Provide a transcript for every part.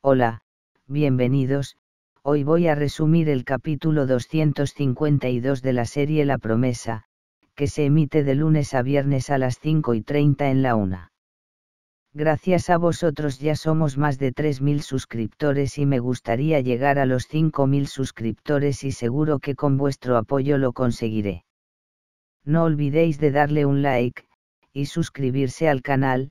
Hola, bienvenidos, hoy voy a resumir el capítulo 252 de la serie La Promesa, que se emite de lunes a viernes a las 5 y 30 en la 1. Gracias a vosotros ya somos más de 3.000 suscriptores y me gustaría llegar a los 5.000 suscriptores y seguro que con vuestro apoyo lo conseguiré. No olvidéis de darle un like, y suscribirse al canal,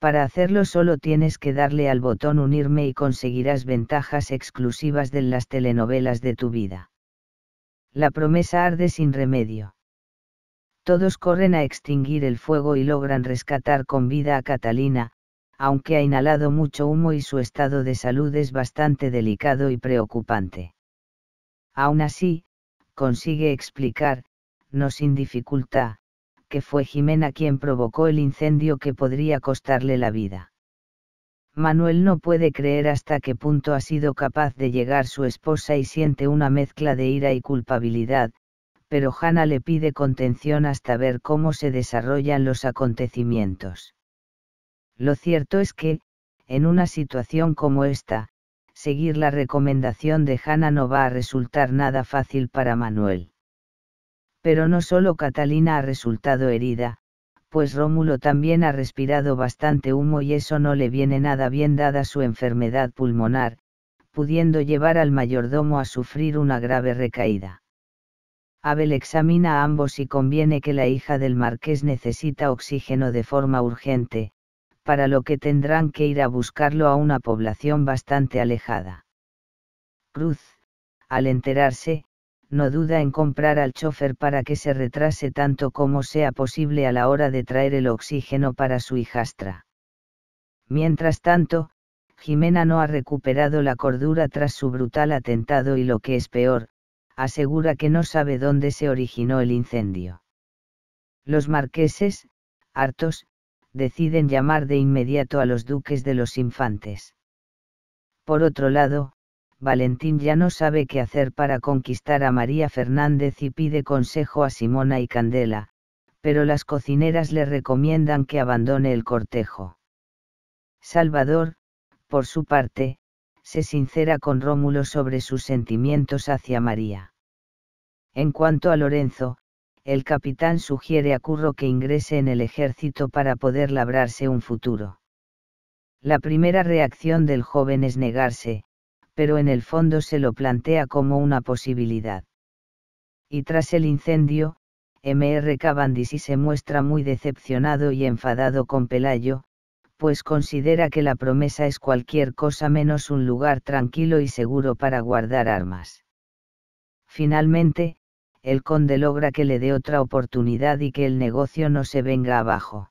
Para hacerlo solo tienes que darle al botón unirme y conseguirás ventajas exclusivas de las telenovelas de tu vida. La promesa arde sin remedio. Todos corren a extinguir el fuego y logran rescatar con vida a Catalina, aunque ha inhalado mucho humo y su estado de salud es bastante delicado y preocupante. Aún así, consigue explicar, no sin dificultad, que fue Jimena quien provocó el incendio que podría costarle la vida. Manuel no puede creer hasta qué punto ha sido capaz de llegar su esposa y siente una mezcla de ira y culpabilidad, pero Hannah le pide contención hasta ver cómo se desarrollan los acontecimientos. Lo cierto es que, en una situación como esta, seguir la recomendación de Hannah no va a resultar nada fácil para Manuel pero no solo Catalina ha resultado herida, pues Rómulo también ha respirado bastante humo y eso no le viene nada bien dada su enfermedad pulmonar, pudiendo llevar al mayordomo a sufrir una grave recaída. Abel examina a ambos y conviene que la hija del marqués necesita oxígeno de forma urgente, para lo que tendrán que ir a buscarlo a una población bastante alejada. Cruz, al enterarse, no duda en comprar al chofer para que se retrase tanto como sea posible a la hora de traer el oxígeno para su hijastra. Mientras tanto, Jimena no ha recuperado la cordura tras su brutal atentado y lo que es peor, asegura que no sabe dónde se originó el incendio. Los marqueses, hartos, deciden llamar de inmediato a los duques de los infantes. Por otro lado, Valentín ya no sabe qué hacer para conquistar a María Fernández y pide consejo a Simona y Candela, pero las cocineras le recomiendan que abandone el cortejo. Salvador, por su parte, se sincera con Rómulo sobre sus sentimientos hacia María. En cuanto a Lorenzo, el capitán sugiere a Curro que ingrese en el ejército para poder labrarse un futuro. La primera reacción del joven es negarse, pero en el fondo se lo plantea como una posibilidad. Y tras el incendio, MR Cavendish se muestra muy decepcionado y enfadado con Pelayo, pues considera que la promesa es cualquier cosa menos un lugar tranquilo y seguro para guardar armas. Finalmente, el conde logra que le dé otra oportunidad y que el negocio no se venga abajo.